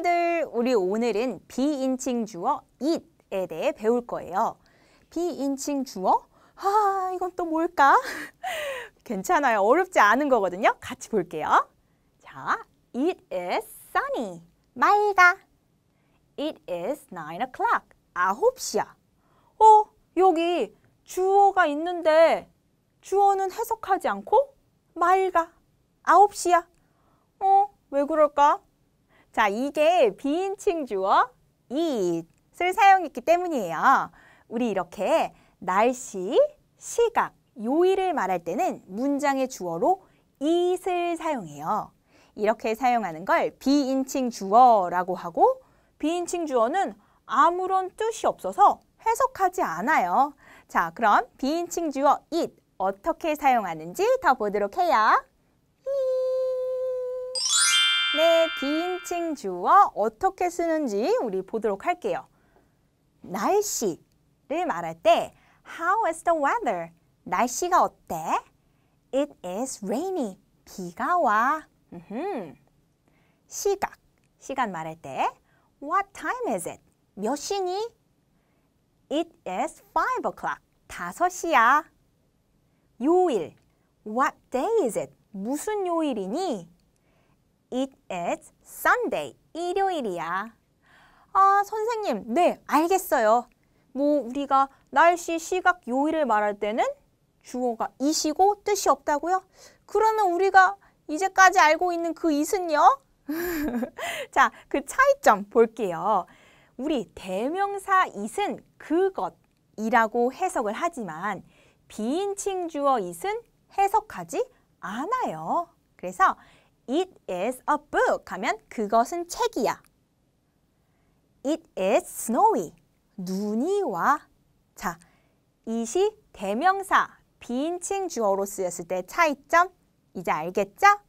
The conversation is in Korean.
친구들, 우리 오늘은 비인칭 주어 it에 대해 배울 거예요. 비인칭 주어? 아, 이건 또 뭘까? 괜찮아요. 어렵지 않은 거거든요. 같이 볼게요. 자, it is sunny. 맑아. It is nine o'clock. 아홉 시야 어, 여기 주어가 있는데 주어는 해석하지 않고 맑아. 아홉 시야 어, 왜 그럴까? 자, 이게 비인칭 주어 it을 사용했기 때문이에요. 우리 이렇게 날씨, 시각, 요일을 말할 때는 문장의 주어로 it을 사용해요. 이렇게 사용하는 걸 비인칭 주어라고 하고 비인칭 주어는 아무런 뜻이 없어서 해석하지 않아요. 자, 그럼 비인칭 주어 it 어떻게 사용하는지 더 보도록 해요. 내 디인칭 주어 어떻게 쓰는지 우리 보도록 할게요. 날씨를 말할 때 How is the weather? 날씨가 어때? It is rainy. 비가 와. 음흠. 시각, 시간 말할 때 What time is it? 몇 시니? It is five o'clock. 다섯 시야. 요일, What day is it? 무슨 요일이니? It is Sunday. 일요일이야. 아, 선생님. 네, 알겠어요. 뭐 우리가 날씨, 시각, 요일을 말할 때는 주어가 이시고 뜻이 없다고요? 그러면 우리가 이제까지 알고 있는 그 이은요? 자, 그 차이점 볼게요. 우리 대명사 이은 그것이라고 해석을 하지만 비인칭 주어 이은 해석하지 않아요. 그래서 It is a book 하면 그것은 책이야. It is snowy. 눈이 와. 자, i t 대명사, 비인칭 주어로 쓰였을 때 차이점 이제 알겠죠?